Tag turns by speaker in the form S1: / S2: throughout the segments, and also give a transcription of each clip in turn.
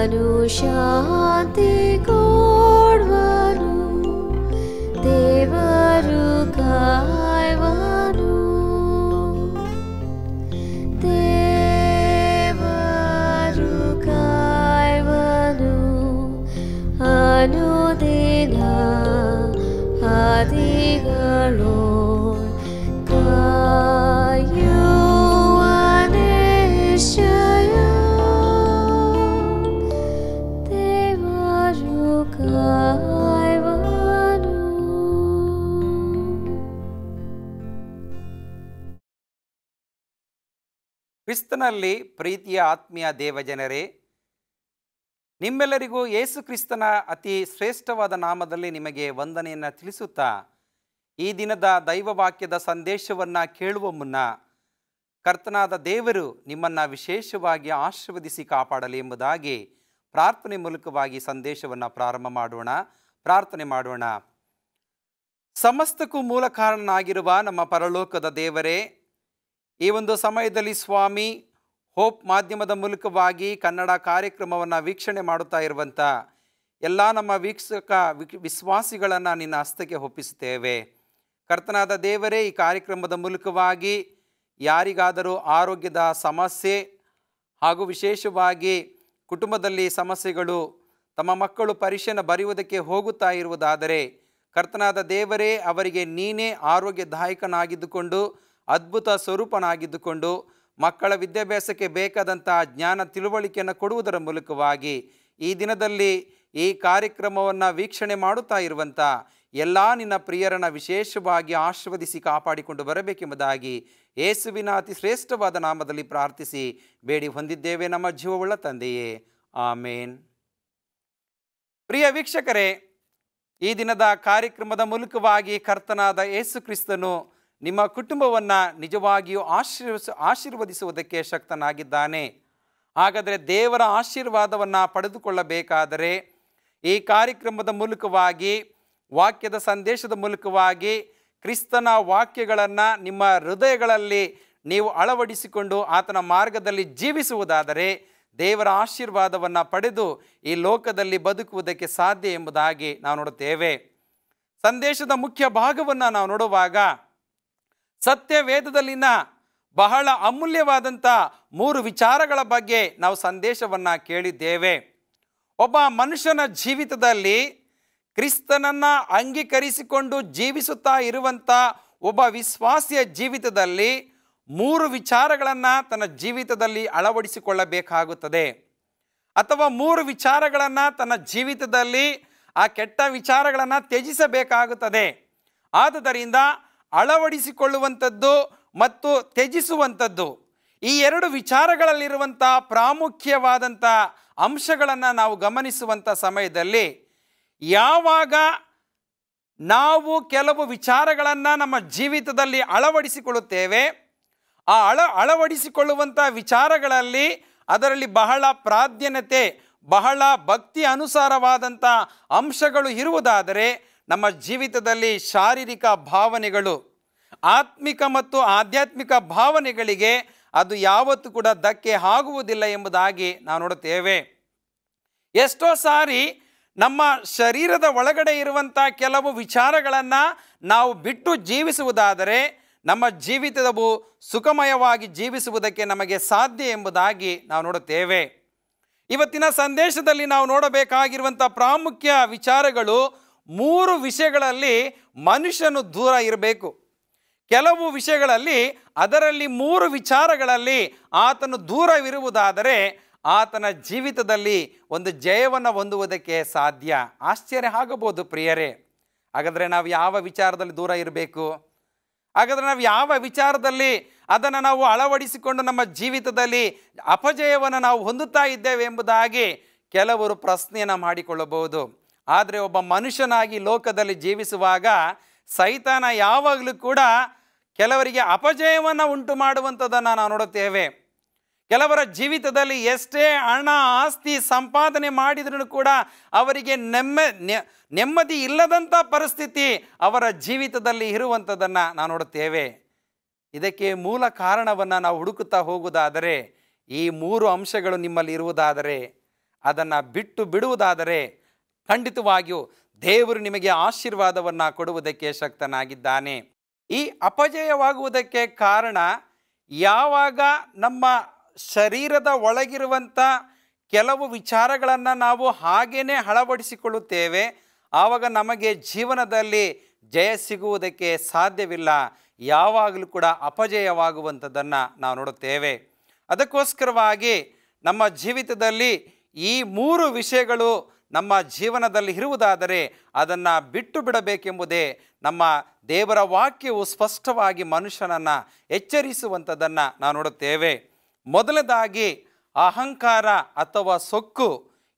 S1: अनुशाति को
S2: ನಲ್ಲಿ ಪ್ರೀತಿಯ ಆತ್ಮೀಯ ದೇವಜನರೇ ನಿಮ್ಮೆಲ್ಲರಿಗೂ ಯೇಸು ಕ್ರಿಸ್ತನ ಅತಿ ಶ್ರೇಷ್ಠವಾದ ನಾಮದಲ್ಲಿ ನಿಮಗೆ ವಂದನೆಯನ್ನು ತಿಳಿಸುತ್ತಾ ಈ ದಿನದ ದೈವವಾಕ್ಯದ ಸಂದೇಶವನ್ನು ಕೇಳುವ ಮುನ್ನ ಕರ್ತನಾದ ದೇವರು ನಿಮ್ಮನ್ನು ವಿಶೇಷವಾಗಿ ಆಶೀರ್ವದಿಸಿ ಕಾಪಾಡಲಿ ಎಂಬುದಾಗಿ ಪ್ರಾರ್ಥನೆ ಮೂಲಕವಾಗಿ ಸಂದೇಶವನ್ನು ಪ್ರಾರಂಭ ಮಾಡೋಣ ಪ್ರಾರ್ಥನೆ ಮಾಡೋಣ ಸಮಸ್ತಕ್ಕೂ ಮೂಲ ಕಾರಣನಾಗಿರುವ ನಮ್ಮ ಪರಲೋಕದ ದೇವರೇ ಈ ಒಂದು ಸಮಯದಲ್ಲಿ ಸ್ವಾಮಿ ಹೋಪ್ ಮಾಧ್ಯಮದ ಮೂಲಕವಾಗಿ ಕನ್ನಡ ಕಾರ್ಯಕ್ರಮವನ್ನು ವೀಕ್ಷಣೆ ಮಾಡುತ್ತಾ ಇರುವಂಥ ಎಲ್ಲ ನಮ್ಮ ವೀಕ್ಷಕ ವಿಶ್ವಾಸಿಗಳನ್ನು ನಿನ್ನ ಹಸ್ತಕ್ಕೆ ಒಪ್ಪಿಸುತ್ತೇವೆ ಕರ್ತನಾದ ದೇವರೇ ಈ ಕಾರ್ಯಕ್ರಮದ ಮೂಲಕವಾಗಿ ಯಾರಿಗಾದರೂ ಆರೋಗ್ಯದ ಸಮಸ್ಯೆ ಹಾಗೂ ವಿಶೇಷವಾಗಿ ಕುಟುಂಬದಲ್ಲಿ ಸಮಸ್ಯೆಗಳು ತಮ್ಮ ಮಕ್ಕಳು ಪರಿಶೀಲನೆ ಬರೆಯುವುದಕ್ಕೆ ಹೋಗುತ್ತಾ ಇರುವುದಾದರೆ ಕರ್ತನಾದ ದೇವರೇ ಅವರಿಗೆ ನೀನೇ ಆರೋಗ್ಯದಾಯಕನಾಗಿದ್ದುಕೊಂಡು ಅದ್ಭುತ ಸ್ವರೂಪನಾಗಿದ್ದುಕೊಂಡು ಮಕ್ಕಳ ವಿದ್ಯಾಭ್ಯಾಸಕ್ಕೆ ಬೇಕಾದಂತಹ ಜ್ಞಾನ ತಿಳುವಳಿಕೆಯನ್ನು ಕೊಡುವುದರ ಮೂಲಕವಾಗಿ ಈ ದಿನದಲ್ಲಿ ಈ ಕಾರ್ಯಕ್ರಮವನ್ನು ವೀಕ್ಷಣೆ ಮಾಡುತ್ತಾ ಇರುವಂಥ ಎಲ್ಲ ನಿನ್ನ ಪ್ರಿಯರನ್ನು ವಿಶೇಷವಾಗಿ ಆಶೀರ್ವದಿಸಿ ಕಾಪಾಡಿಕೊಂಡು ಬರಬೇಕೆಂಬುದಾಗಿ ಏಸುವಿನ ಅತಿ ಶ್ರೇಷ್ಠವಾದ ನಾಮದಲ್ಲಿ ಪ್ರಾರ್ಥಿಸಿ ಬೇಡಿ ಹೊಂದಿದ್ದೇವೆ ನಮ್ಮ ಜೀವವುಳ್ಳ ತಂದೆಯೇ ಆಮೇನ್ ಪ್ರಿಯ ವೀಕ್ಷಕರೇ ಈ ದಿನದ ಕಾರ್ಯಕ್ರಮದ ಮೂಲಕವಾಗಿ ಕರ್ತನಾದ ಯೇಸು ಕ್ರಿಸ್ತನು ನಿಮ್ಮ ಕುಟುಂಬವನ್ನು ನಿಜವಾಗಿಯೂ ಆಶೀರ್ವ ಆಶೀರ್ವದಿಸುವುದಕ್ಕೆ ಶಕ್ತನಾಗಿದ್ದಾನೆ ಹಾಗಾದರೆ ದೇವರ ಆಶೀರ್ವಾದವನ್ನು ಪಡೆದುಕೊಳ್ಳಬೇಕಾದರೆ ಈ ಕಾರ್ಯಕ್ರಮದ ಮೂಲಕವಾಗಿ ವಾಕ್ಯದ ಸಂದೇಶದ ಮೂಲಕವಾಗಿ ಕ್ರಿಸ್ತನ ವಾಕ್ಯಗಳನ್ನು ನಿಮ್ಮ ಹೃದಯಗಳಲ್ಲಿ ನೀವು ಅಳವಡಿಸಿಕೊಂಡು ಆತನ ಮಾರ್ಗದಲ್ಲಿ ಜೀವಿಸುವುದಾದರೆ ದೇವರ ಆಶೀರ್ವಾದವನ್ನು ಪಡೆದು ಈ ಲೋಕದಲ್ಲಿ ಬದುಕುವುದಕ್ಕೆ ಸಾಧ್ಯ ಎಂಬುದಾಗಿ ನಾವು ನೋಡುತ್ತೇವೆ ಸಂದೇಶದ ಮುಖ್ಯ ಭಾಗವನ್ನು ನಾವು ನೋಡುವಾಗ ಸತ್ಯ ವೇದದಲ್ಲಿನ ಬಹಳ ಅಮೂಲ್ಯವಾದಂಥ ಮೂರು ವಿಚಾರಗಳ ಬಗ್ಗೆ ನಾವು ಸಂದೇಶವನ್ನು ಕೇಳಿದ್ದೇವೆ ಒಬ್ಬ ಮನುಷ್ಯನ ಜೀವಿತದಲ್ಲಿ ಕ್ರಿಸ್ತನನ್ನು ಅಂಗೀಕರಿಸಿಕೊಂಡು ಜೀವಿಸುತ್ತಾ ಇರುವಂಥ ಒಬ್ಬ ವಿಶ್ವಾಸಿಯ ಜೀವಿತದಲ್ಲಿ ಮೂರು ವಿಚಾರಗಳನ್ನು ತನ್ನ ಜೀವಿತದಲ್ಲಿ ಅಳವಡಿಸಿಕೊಳ್ಳಬೇಕಾಗುತ್ತದೆ ಅಥವಾ ಮೂರು ವಿಚಾರಗಳನ್ನು ತನ್ನ ಜೀವಿತದಲ್ಲಿ ಆ ಕೆಟ್ಟ ವಿಚಾರಗಳನ್ನು ತ್ಯಜಿಸಬೇಕಾಗುತ್ತದೆ ಆದುದರಿಂದ ಅಳವಡಿಸಿಕೊಳ್ಳುವಂಥದ್ದು ಮತ್ತು ತ್ಯಜಿಸುವಂಥದ್ದು ಈ ಎರಡು ವಿಚಾರಗಳಲ್ಲಿರುವಂಥ ಪ್ರಾಮುಖ್ಯವಾದಂಥ ಅಂಶಗಳನ್ನು ನಾವು ಗಮನಿಸುವಂಥ ಸಮಯದಲ್ಲಿ ಯಾವಾಗ ನಾವು ಕೆಲವು ವಿಚಾರಗಳನ್ನು ನಮ್ಮ ಜೀವಿತದಲ್ಲಿ ಅಳವಡಿಸಿಕೊಳ್ಳುತ್ತೇವೆ ಆ ಅಳ ಅಳವಡಿಸಿಕೊಳ್ಳುವಂಥ ವಿಚಾರಗಳಲ್ಲಿ ಅದರಲ್ಲಿ ಬಹಳ ಪ್ರಾಧಾನ್ಯತೆ ಬಹಳ ಭಕ್ತಿ ಅನುಸಾರವಾದಂಥ ಅಂಶಗಳು ಇರುವುದಾದರೆ ನಮ್ಮ ಜೀವಿತದಲ್ಲಿ ಶಾರೀರಿಕ ಭಾವನೆಗಳು ಆತ್ಮಿಕ ಮತ್ತು ಆಧ್ಯಾತ್ಮಿಕ ಭಾವನೆಗಳಿಗೆ ಅದು ಯಾವತ್ತೂ ಕೂಡ ಧಕ್ಕೆ ಆಗುವುದಿಲ್ಲ ಎಂಬುದಾಗಿ ನಾವು ನೋಡುತ್ತೇವೆ ಎಷ್ಟೋ ಸಾರಿ ನಮ್ಮ ಶರೀರದ ಒಳಗಡೆ ಇರುವಂಥ ಕೆಲವು ವಿಚಾರಗಳನ್ನು ನಾವು ಬಿಟ್ಟು ಜೀವಿಸುವುದಾದರೆ ನಮ್ಮ ಜೀವಿತವು ಸುಖಮಯವಾಗಿ ಜೀವಿಸುವುದಕ್ಕೆ ನಮಗೆ ಸಾಧ್ಯ ಎಂಬುದಾಗಿ ನಾವು ನೋಡುತ್ತೇವೆ ಇವತ್ತಿನ ಸಂದೇಶದಲ್ಲಿ ನಾವು ನೋಡಬೇಕಾಗಿರುವಂಥ ಪ್ರಾಮುಖ್ಯ ವಿಚಾರಗಳು ಮೂರು ವಿಷಯಗಳಲ್ಲಿ ಮನುಷ್ಯನು ದೂರ ಇರಬೇಕು ಕೆಲವು ವಿಷಯಗಳಲ್ಲಿ ಅದರಲ್ಲಿ ಮೂರು ವಿಚಾರಗಳಲ್ಲಿ ಆತನು ದೂರವಿರುವುದಾದರೆ ಆತನ ಜೀವಿತದಲ್ಲಿ ಒಂದು ಜಯವನ್ನು ಹೊಂದುವುದಕ್ಕೆ ಸಾಧ್ಯ ಆಶ್ಚರ್ಯ ಆಗಬಹುದು ಪ್ರಿಯರೇ ಹಾಗಾದರೆ ನಾವು ಯಾವ ವಿಚಾರದಲ್ಲಿ ದೂರ ಇರಬೇಕು ಹಾಗಾದರೆ ನಾವು ಯಾವ ವಿಚಾರದಲ್ಲಿ ಅದನ್ನು ನಾವು ಅಳವಡಿಸಿಕೊಂಡು ನಮ್ಮ ಜೀವಿತದಲ್ಲಿ ಅಪಜಯವನ್ನು ನಾವು ಹೊಂದುತ್ತಾ ಇದ್ದೇವೆ ಎಂಬುದಾಗಿ ಕೆಲವರು ಪ್ರಶ್ನೆಯನ್ನು ಮಾಡಿಕೊಳ್ಳಬಹುದು ಆದರೆ ಒಬ್ಬ ಮನುಷ್ಯನಾಗಿ ಲೋಕದಲ್ಲಿ ಜೀವಿಸುವಾಗ ಸೈತಾನ ಯಾವಾಗಲೂ ಕೂಡ ಕೆಲವರಿಗೆ ಅಪಜಯವನ್ನು ಉಂಟು ಮಾಡುವಂಥದ್ದನ್ನು ನಾವು ನೋಡುತ್ತೇವೆ ಕೆಲವರ ಜೀವಿತದಲ್ಲಿ ಎಷ್ಟೇ ಹಣ ಆಸ್ತಿ ಸಂಪಾದನೆ ಮಾಡಿದ್ರೂ ಕೂಡ ಅವರಿಗೆ ನೆಮ್ಮ ನೆಮ್ಮದಿ ಇಲ್ಲದಂಥ ಪರಿಸ್ಥಿತಿ ಅವರ ಜೀವಿತದಲ್ಲಿ ಇರುವಂಥದ್ದನ್ನು ನಾವು ನೋಡುತ್ತೇವೆ ಇದಕ್ಕೆ ಮೂಲ ಕಾರಣವನ್ನು ನಾವು ಹುಡುಕುತ್ತಾ ಹೋಗುವುದಾದರೆ ಈ ಮೂರು ಅಂಶಗಳು ನಿಮ್ಮಲ್ಲಿ ಇರುವುದಾದರೆ ಅದನ್ನು ಬಿಟ್ಟು ಬಿಡುವುದಾದರೆ ಖಂಡಿತವಾಗಿಯೂ ದೇವರು ನಿಮಗೆ ಆಶೀರ್ವಾದವನ್ನು ಕೊಡುವುದಕ್ಕೆ ಶಕ್ತನಾಗಿದ್ದಾನೆ ಈ ಅಪಜಯವಾಗುವುದಕ್ಕೆ ಕಾರಣ ಯಾವಾಗ ನಮ್ಮ ಶರೀರದ ಒಳಗಿರುವಂಥ ಕೆಲವು ವಿಚಾರಗಳನ್ನು ನಾವು ಹಾಗೇ ಅಳವಡಿಸಿಕೊಳ್ಳುತ್ತೇವೆ ಆವಾಗ ನಮಗೆ ಜೀವನದಲ್ಲಿ ಜಯ ಸಿಗುವುದಕ್ಕೆ ಸಾಧ್ಯವಿಲ್ಲ ಯಾವಾಗಲೂ ಕೂಡ ಅಪಜಯವಾಗುವಂಥದ್ದನ್ನು ನಾವು ನೋಡುತ್ತೇವೆ ಅದಕ್ಕೋಸ್ಕರವಾಗಿ ನಮ್ಮ ಜೀವಿತದಲ್ಲಿ ಈ ಮೂರು ವಿಷಯಗಳು ನಮ್ಮ ಜೀವನದಲ್ಲಿ ಇರುವುದಾದರೆ ಅದನ್ನು ಬಿಟ್ಟು ಬಿಡಬೇಕೆಂಬುದೇ ನಮ್ಮ ದೇವರ ವಾಕ್ಯವು ಸ್ಪಷ್ಟವಾಗಿ ಮನುಷ್ಯನನ್ನು ಎಚ್ಚರಿಸುವಂಥದ್ದನ್ನು ನಾವು ನೋಡುತ್ತೇವೆ ಮೊದಲದಾಗಿ ಅಹಂಕಾರ ಅಥವಾ ಸೊಕ್ಕು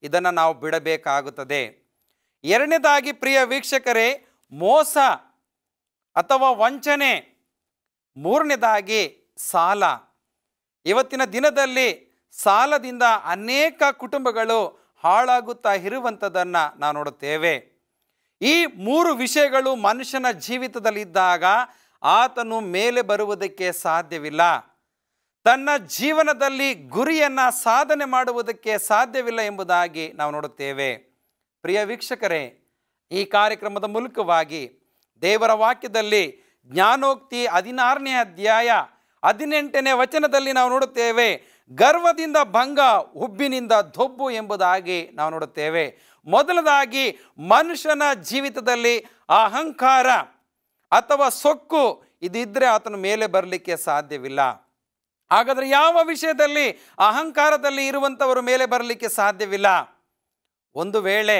S2: ಇದನ್ನು ನಾವು ಬಿಡಬೇಕಾಗುತ್ತದೆ ಎರಡನೇದಾಗಿ ಪ್ರಿಯ ವೀಕ್ಷಕರೇ ಮೋಸ ಅಥವಾ ವಂಚನೆ ಮೂರನೇದಾಗಿ ಸಾಲ ಇವತ್ತಿನ ದಿನದಲ್ಲಿ ಸಾಲದಿಂದ ಅನೇಕ ಕುಟುಂಬಗಳು ಹಾಳಾಗುತ್ತಾ ಇರುವಂಥದ್ದನ್ನು ನಾವು ನೋಡುತ್ತೇವೆ ಈ ಮೂರು ವಿಷಯಗಳು ಮನುಷ್ಯನ ಜೀವಿತದಲ್ಲಿದ್ದಾಗ ಆತನು ಮೇಲೆ ಬರುವುದಕ್ಕೆ ಸಾಧ್ಯವಿಲ್ಲ ತನ್ನ ಜೀವನದಲ್ಲಿ ಗುರಿಯನ್ನು ಸಾಧನೆ ಮಾಡುವುದಕ್ಕೆ ಸಾಧ್ಯವಿಲ್ಲ ಎಂಬುದಾಗಿ ನಾವು ನೋಡುತ್ತೇವೆ ಪ್ರಿಯ ವೀಕ್ಷಕರೇ ಈ ಕಾರ್ಯಕ್ರಮದ ಮೂಲಕವಾಗಿ ದೇವರ ವಾಕ್ಯದಲ್ಲಿ ಜ್ಞಾನೋಕ್ತಿ ಹದಿನಾರನೇ ಅಧ್ಯಾಯ ಹದಿನೆಂಟನೇ ವಚನದಲ್ಲಿ ನಾವು ನೋಡುತ್ತೇವೆ ಗರ್ವದಿಂದ ಭಂಗ ಹುಬ್ಬಿನಿಂದ ಧೊಬ್ಬು ಎಂಬುದಾಗಿ ನಾವು ನೋಡುತ್ತೇವೆ ಮೊದಲದಾಗಿ ಮನುಷ್ಯನ ಜೀವಿತದಲ್ಲಿ ಅಹಂಕಾರ ಅಥವಾ ಸೊಕ್ಕು ಇದಿದ್ದರೆ ಆತನ ಮೇಲೆ ಬರಲಿಕ್ಕೆ ಸಾಧ್ಯವಿಲ್ಲ ಹಾಗಾದರೆ ಯಾವ ವಿಷಯದಲ್ಲಿ ಅಹಂಕಾರದಲ್ಲಿ ಇರುವಂಥವರು ಮೇಲೆ ಬರಲಿಕ್ಕೆ ಸಾಧ್ಯವಿಲ್ಲ ಒಂದು ವೇಳೆ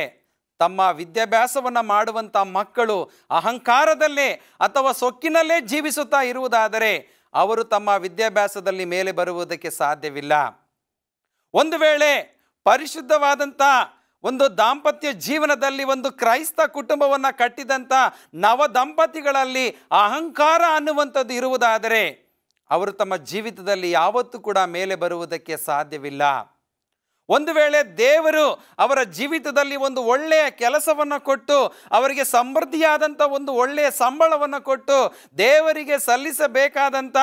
S2: ತಮ್ಮ ವಿದ್ಯಾಭ್ಯಾಸವನ್ನು ಮಾಡುವಂಥ ಮಕ್ಕಳು ಅಹಂಕಾರದಲ್ಲೇ ಅಥವಾ ಸೊಕ್ಕಿನಲ್ಲೇ ಜೀವಿಸುತ್ತಾ ಇರುವುದಾದರೆ ಅವರು ತಮ್ಮ ವಿದ್ಯಾಭ್ಯಾಸದಲ್ಲಿ ಮೇಲೆ ಬರುವುದಕ್ಕೆ ಸಾಧ್ಯವಿಲ್ಲ ಒಂದು ವೇಳೆ ಪರಿಶುದ್ಧವಾದಂಥ ಒಂದು ದಾಂಪತ್ಯ ಜೀವನದಲ್ಲಿ ಒಂದು ಕ್ರೈಸ್ತ ಕುಟುಂಬವನ್ನು ಕಟ್ಟಿದಂಥ ನವ ದಂಪತಿಗಳಲ್ಲಿ ಅಹಂಕಾರ ಅನ್ನುವಂಥದ್ದು ಇರುವುದಾದರೆ ಅವರು ತಮ್ಮ ಜೀವಿತದಲ್ಲಿ ಯಾವತ್ತೂ ಕೂಡ ಮೇಲೆ ಬರುವುದಕ್ಕೆ ಸಾಧ್ಯವಿಲ್ಲ ಒಂದು ವೇಳೆ ದೇವರು ಅವರ ಜೀವಿತದಲ್ಲಿ ಒಂದು ಒಳ್ಳೆಯ ಕೆಲಸವನ್ನು ಕೊಟ್ಟು ಅವರಿಗೆ ಸಮೃದ್ಧಿಯಾದಂಥ ಒಂದು ಒಳ್ಳೆಯ ಸಂಬಳವನ್ನು ಕೊಟ್ಟು ದೇವರಿಗೆ ಸಲ್ಲಿಸಬೇಕಾದಂಥ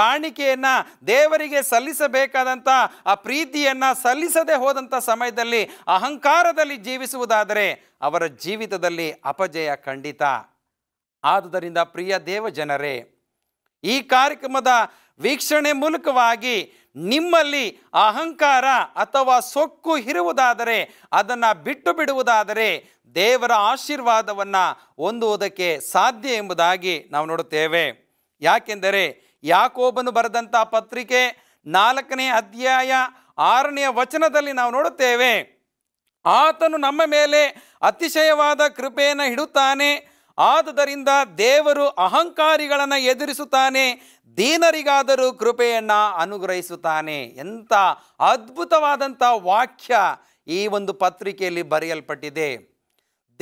S2: ಕಾಣಿಕೆಯನ್ನು ದೇವರಿಗೆ ಸಲ್ಲಿಸಬೇಕಾದಂಥ ಆ ಪ್ರೀತಿಯನ್ನು ಸಲ್ಲಿಸದೆ ಹೋದಂಥ ಸಮಯದಲ್ಲಿ ಅಹಂಕಾರದಲ್ಲಿ ಜೀವಿಸುವುದಾದರೆ ಅವರ ಜೀವಿತದಲ್ಲಿ ಅಪಜಯ ಖಂಡಿತ ಆದುದರಿಂದ ಪ್ರಿಯ ದೇವಜನರೇ ಈ ಕಾರ್ಯಕ್ರಮದ ವೀಕ್ಷಣೆ ಮೂಲಕವಾಗಿ ನಿಮ್ಮಲ್ಲಿ ಅಹಂಕಾರ ಅಥವಾ ಸೊಕ್ಕು ಇರುವುದಾದರೆ ಅದನ್ನು ಬಿಟ್ಟು ಬಿಡುವುದಾದರೆ ದೇವರ ಆಶೀರ್ವಾದವನ್ನು ಹೊಂದುವುದಕ್ಕೆ ಸಾಧ್ಯ ಎಂಬುದಾಗಿ ನಾವು ನೋಡುತ್ತೇವೆ ಯಾಕೆಂದರೆ ಯಾಕೋಬನು ಬರೆದಂಥ ಪತ್ರಿಕೆ ನಾಲ್ಕನೇ ಅಧ್ಯಾಯ ಆರನೆಯ ವಚನದಲ್ಲಿ ನಾವು ನೋಡುತ್ತೇವೆ ಆತನು ನಮ್ಮ ಮೇಲೆ ಅತಿಶಯವಾದ ಕೃಪೆಯನ್ನು ಹಿಡುತ್ತಾನೆ ಆದುದರಿಂದ ದೇವರು ಅಹಂಕಾರಿಗಳನ್ನು ಎದುರಿಸುತ್ತಾನೆ ದೀನರಿಗಾದರೂ ಕೃಪೆಯನ್ನು ಅನುಗ್ರಹಿಸುತ್ತಾನೆ ಎಂಥ ಅದ್ಭುತವಾದಂಥ ವಾಕ್ಯ ಈ ಒಂದು ಪತ್ರಿಕೆಯಲ್ಲಿ ಬರೆಯಲ್ಪಟ್ಟಿದೆ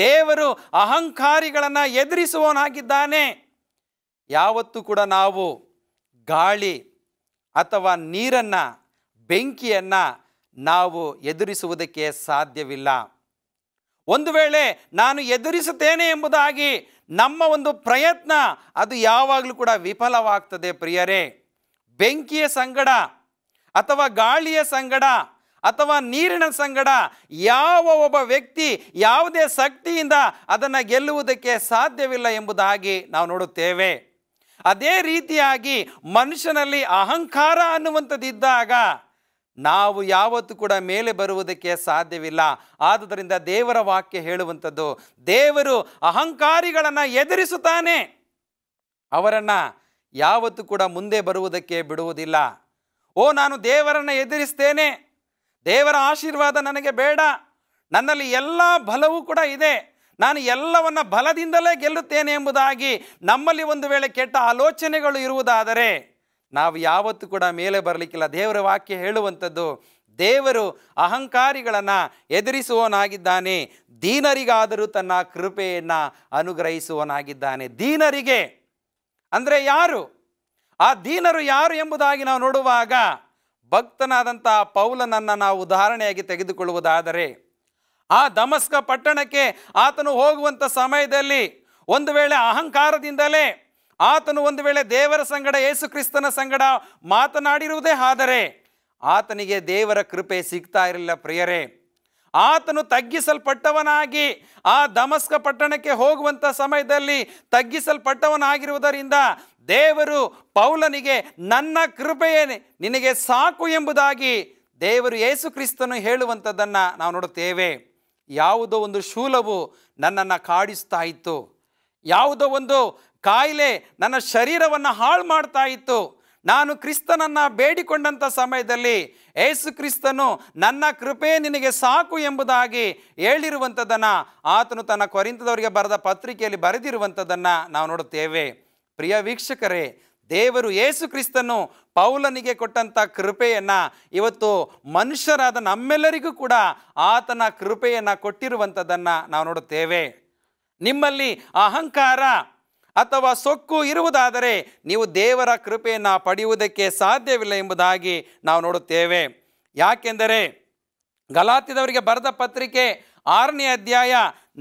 S2: ದೇವರು ಅಹಂಕಾರಿಗಳನ್ನು ಎದುರಿಸುವವನಾಗಿದ್ದಾನೆ ಯಾವತ್ತೂ ಕೂಡ ನಾವು ಗಾಳಿ ಅಥವಾ ನೀರನ್ನು ಬೆಂಕಿಯನ್ನು ನಾವು ಎದುರಿಸುವುದಕ್ಕೆ ಸಾಧ್ಯವಿಲ್ಲ ಒಂದು ವೇಳೆ ನಾನು ಎದುರಿಸುತ್ತೇನೆ ಎಂಬುದಾಗಿ ನಮ್ಮ ಒಂದು ಪ್ರಯತ್ನ ಅದು ಯಾವಾಗಲೂ ಕೂಡ ವಿಫಲವಾಗ್ತದೆ ಪ್ರಿಯರೇ ಬೆಂಕಿಯ ಸಂಗಡ ಅಥವಾ ಗಾಳಿಯ ಸಂಗಡ ಅಥವಾ ನೀರಿನ ಸಂಗಡ ಯಾವ ಒಬ್ಬ ವ್ಯಕ್ತಿ ಯಾವುದೇ ಶಕ್ತಿಯಿಂದ ಅದನ್ನು ಗೆಲ್ಲುವುದಕ್ಕೆ ಸಾಧ್ಯವಿಲ್ಲ ಎಂಬುದಾಗಿ ನಾವು ನೋಡುತ್ತೇವೆ ಅದೇ ರೀತಿಯಾಗಿ ಮನುಷ್ಯನಲ್ಲಿ ಅಹಂಕಾರ ಅನ್ನುವಂಥದ್ದಿದ್ದಾಗ ನಾವು ಯಾವತ್ತೂ ಕೂಡ ಮೇಲೆ ಬರುವುದಕ್ಕೆ ಸಾಧ್ಯವಿಲ್ಲ ಆದುದರಿಂದ ದೇವರ ವಾಕ್ಯ ಹೇಳುವಂಥದ್ದು ದೇವರು ಅಹಂಕಾರಿಗಳನ್ನು ಎದುರಿಸುತ್ತಾನೆ ಅವರನ್ನು ಯಾವತ್ತೂ ಕೂಡ ಮುಂದೆ ಬರುವುದಕ್ಕೆ ಬಿಡುವುದಿಲ್ಲ ಓ ನಾನು ದೇವರನ್ನು ಎದುರಿಸ್ತೇನೆ ದೇವರ ಆಶೀರ್ವಾದ ನನಗೆ ಬೇಡ ನನ್ನಲ್ಲಿ ಎಲ್ಲ ಬಲವೂ ಕೂಡ ಇದೆ ನಾನು ಎಲ್ಲವನ್ನ ಬಲದಿಂದಲೇ ಗೆಲ್ಲುತ್ತೇನೆ ಎಂಬುದಾಗಿ ನಮ್ಮಲ್ಲಿ ಒಂದು ವೇಳೆ ಕೆಟ್ಟ ಆಲೋಚನೆಗಳು ಇರುವುದಾದರೆ ನಾವು ಯಾವತ್ತೂ ಕೂಡ ಮೇಲೆ ಬರಲಿಕ್ಕಿಲ್ಲ ದೇವರ ವಾಕ್ಯ ಹೇಳುವಂಥದ್ದು ದೇವರು ಅಹಂಕಾರಿಗಳನ್ನು ಎದುರಿಸುವವನಾಗಿದ್ದಾನೆ ದೀನರಿಗಾದರೂ ತನ್ನ ಕೃಪೆಯನ್ನು ಅನುಗ್ರಹಿಸುವನಾಗಿದ್ದಾನೆ ದೀನರಿಗೆ ಅಂದರೆ ಯಾರು ಆ ದೀನರು ಯಾರು ಎಂಬುದಾಗಿ ನಾವು ನೋಡುವಾಗ ಭಕ್ತನಾದಂಥ ಪೌಲನನ್ನು ನಾವು ಉದಾಹರಣೆಯಾಗಿ ತೆಗೆದುಕೊಳ್ಳುವುದಾದರೆ ಆ ದಮಸ್ಕ ಪಟ್ಟಣಕ್ಕೆ ಆತನು ಹೋಗುವಂಥ ಸಮಯದಲ್ಲಿ ಒಂದು ವೇಳೆ ಅಹಂಕಾರದಿಂದಲೇ ಆತನು ಒಂದು ವೇಳೆ ದೇವರ ಸಂಗಡ ಯೇಸು ಕ್ರಿಸ್ತನ ಸಂಗಡ ಮಾತನಾಡಿರುವುದೇ ಆದರೆ ಆತನಿಗೆ ದೇವರ ಕೃಪೆ ಸಿಗ್ತಾ ಇರಲಿಲ್ಲ ಪ್ರಿಯರೇ ಆತನು ತಗ್ಗಿಸಲ್ಪಟ್ಟವನಾಗಿ ಆ ದಮಸ್ಕ ಪಟ್ಟಣಕ್ಕೆ ಹೋಗುವಂಥ ಸಮಯದಲ್ಲಿ ತಗ್ಗಿಸಲ್ಪಟ್ಟವನಾಗಿರುವುದರಿಂದ ದೇವರು ಪೌಲನಿಗೆ ನನ್ನ ಕೃಪೆಯೇ ನಿನಗೆ ಸಾಕು ಎಂಬುದಾಗಿ ದೇವರು ಯೇಸು ಕ್ರಿಸ್ತನು ಹೇಳುವಂಥದ್ದನ್ನು ನಾವು ನೋಡುತ್ತೇವೆ ಯಾವುದೋ ಒಂದು ಶೂಲವು ನನ್ನನ್ನು ಕಾಡಿಸ್ತಾ ಇತ್ತು ಯಾವುದೋ ಒಂದು ಕಾಯಿಲೆ ನನ್ನ ಶರೀರವನ್ನು ಹಾಳು ಮಾಡ್ತಾ ಇತ್ತು ನಾನು ಕ್ರಿಸ್ತನನ್ನು ಬೇಡಿಕೊಂಡಂಥ ಸಮಯದಲ್ಲಿ ಏಸು ಕ್ರಿಸ್ತನು ನನ್ನ ಕೃಪೆ ನಿನಗೆ ಸಾಕು ಎಂಬುದಾಗಿ ಹೇಳಿರುವಂಥದ್ದನ್ನು ಆತನು ತನ್ನ ಕೊರಿಂತದವರಿಗೆ ಬರೆದ ಪತ್ರಿಕೆಯಲ್ಲಿ ಬರೆದಿರುವಂಥದ್ದನ್ನು ನಾವು ನೋಡುತ್ತೇವೆ ಪ್ರಿಯ ವೀಕ್ಷಕರೇ ದೇವರು ಏಸು ಕ್ರಿಸ್ತನು ಪೌಲನಿಗೆ ಕೊಟ್ಟಂಥ ಕೃಪೆಯನ್ನು ಇವತ್ತು ಮನುಷ್ಯರಾದ ನಮ್ಮೆಲ್ಲರಿಗೂ ಕೂಡ ಆತನ ಕೃಪೆಯನ್ನು ಕೊಟ್ಟಿರುವಂಥದ್ದನ್ನು ನಾವು ನೋಡುತ್ತೇವೆ ನಿಮ್ಮಲ್ಲಿ ಅಹಂಕಾರ ಅಥವಾ ಸೊಕ್ಕು ಇರುವುದಾದರೆ ನೀವು ದೇವರ ಕೃಪೆಯನ್ನು ಪಡೆಯುವುದಕ್ಕೆ ಸಾಧ್ಯವಿಲ್ಲ ಎಂಬುದಾಗಿ ನಾವು ನೋಡುತ್ತೇವೆ ಯಾಕೆಂದರೆ ಗಲಾತಿದವರಿಗೆ ಬರೆದ ಪತ್ರಿಕೆ ಆರನೇ ಅಧ್ಯಾಯ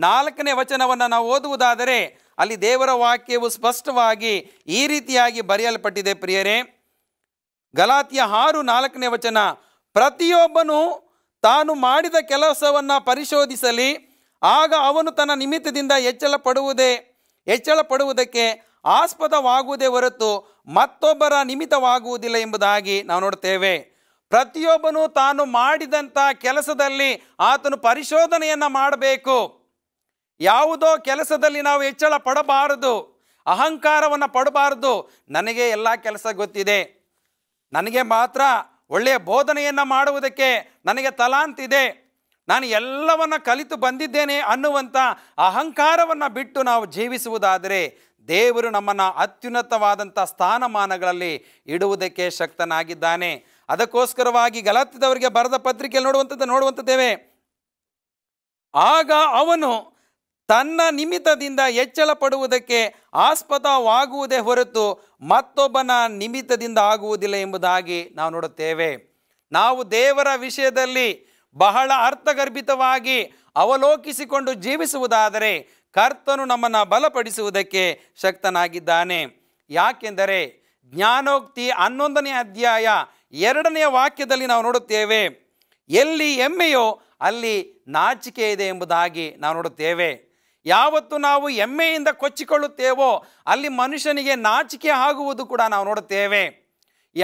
S2: ನಾಲ್ಕನೇ ವಚನವನ್ನು ನಾವು ಓದುವುದಾದರೆ ಅಲ್ಲಿ ದೇವರ ವಾಕ್ಯವು ಸ್ಪಷ್ಟವಾಗಿ ಈ ರೀತಿಯಾಗಿ ಬರೆಯಲ್ಪಟ್ಟಿದೆ ಪ್ರಿಯರೇ ಗಲಾತಿಯ ಆರು ನಾಲ್ಕನೇ ವಚನ ಪ್ರತಿಯೊಬ್ಬನು ತಾನು ಮಾಡಿದ ಕೆಲಸವನ್ನು ಪರಿಶೋಧಿಸಲಿ ಆಗ ಅವನು ತನ್ನ ನಿಮಿತ್ತದಿಂದ ಪಡುವುದೇ ಹೆಚ್ಚಳ ಪಡುವುದಕ್ಕೆ ಆಸ್ಪದವಾಗುವುದೇ ಹೊರತು ಮತ್ತೊಬ್ಬರ ನಿಮಿತ್ತವಾಗುವುದಿಲ್ಲ ಎಂಬುದಾಗಿ ನಾವು ನೋಡ್ತೇವೆ ಪ್ರತಿಯೊಬ್ಬನು ತಾನು ಮಾಡಿದಂಥ ಕೆಲಸದಲ್ಲಿ ಆತನು ಪರಿಶೋಧನೆಯನ್ನು ಮಾಡಬೇಕು ಯಾವುದೋ ಕೆಲಸದಲ್ಲಿ ನಾವು ಹೆಚ್ಚಳ ಪಡಬಾರದು ಅಹಂಕಾರವನ್ನು ಪಡಬಾರದು ನನಗೆ ಎಲ್ಲ ಕೆಲಸ ಗೊತ್ತಿದೆ ನನಗೆ ಮಾತ್ರ ಒಳ್ಳೆಯ ಬೋಧನೆಯನ್ನು ಮಾಡುವುದಕ್ಕೆ ನನಗೆ ತಲಾಂತಿದೆ ನಾನು ಎಲ್ಲವನ್ನು ಕಲಿತು ಬಂದಿದ್ದೇನೆ ಅನ್ನುವಂಥ ಅಹಂಕಾರವನ್ನು ಬಿಟ್ಟು ನಾವು ಜೀವಿಸುವುದಾದರೆ ದೇವರು ನಮ್ಮನ್ನು ಅತ್ಯುನ್ನತವಾದಂಥ ಸ್ಥಾನಮಾನಗಳಲ್ಲಿ ಇಡುವುದಕ್ಕೆ ಶಕ್ತನಾಗಿದ್ದಾನೆ ಅದಕ್ಕೋಸ್ಕರವಾಗಿ ಗಲಾತಿದವರಿಗೆ ಬರೆದ ಪತ್ರಿಕೆಯಲ್ಲಿ ನೋಡುವಂಥದ್ದು ನೋಡುವಂಥದ್ದೇವೆ ಆಗ ಅವನು ತನ್ನ ನಿಮಿತ್ತದಿಂದ ಹೆಚ್ಚಳ ಪಡುವುದಕ್ಕೆ ಆಸ್ಪದವಾಗುವುದೇ ಹೊರತು ಮತ್ತೊಬ್ಬನ ನಿಮಿತ್ತದಿಂದ ಆಗುವುದಿಲ್ಲ ಎಂಬುದಾಗಿ ನಾವು ನೋಡುತ್ತೇವೆ ನಾವು ದೇವರ ವಿಷಯದಲ್ಲಿ ಬಹಳ ಅರ್ಥಗರ್ಭಿತವಾಗಿ ಅವಲೋಕಿಸಿಕೊಂಡು ಜೀವಿಸುವುದಾದರೆ ಕರ್ತನು ನಮ್ಮನ್ನು ಬಲಪಡಿಸುವುದಕ್ಕೆ ಶಕ್ತನಾಗಿದ್ದಾನೆ ಯಾಕೆಂದರೆ ಜ್ಞಾನೋಕ್ತಿ ಹನ್ನೊಂದನೇ ಅಧ್ಯಾಯ ಎರಡನೆಯ ವಾಕ್ಯದಲ್ಲಿ ನಾವು ನೋಡುತ್ತೇವೆ ಎಲ್ಲಿ ಎಮ್ಮೆಯೋ ಅಲ್ಲಿ ನಾಚಿಕೆ ಇದೆ ಎಂಬುದಾಗಿ ನಾವು ನೋಡುತ್ತೇವೆ ಯಾವತ್ತು ನಾವು ಎಮ್ಮೆಯಿಂದ ಕೊಚ್ಚಿಕೊಳ್ಳುತ್ತೇವೋ ಅಲ್ಲಿ ಮನುಷ್ಯನಿಗೆ ನಾಚಿಕೆ ಆಗುವುದು ಕೂಡ ನಾವು ನೋಡುತ್ತೇವೆ